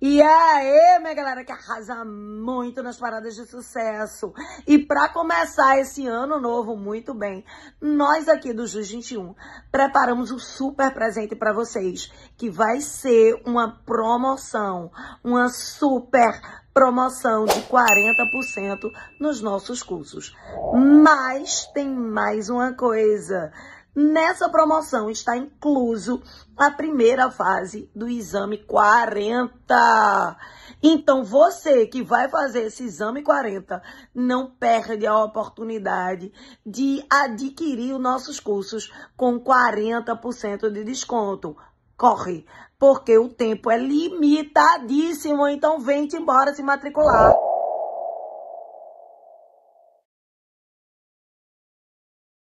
E aí, minha galera que arrasa muito nas paradas de sucesso. E para começar esse ano novo muito bem, nós aqui do Juiz 21 preparamos um super presente para vocês, que vai ser uma promoção, uma super promoção de 40% nos nossos cursos. Mas tem mais uma coisa. Nessa promoção está incluso a primeira fase do exame 40. Então, você que vai fazer esse exame 40, não perde a oportunidade de adquirir os nossos cursos com 40% de desconto. Corre, porque o tempo é limitadíssimo, então vem te embora se matricular.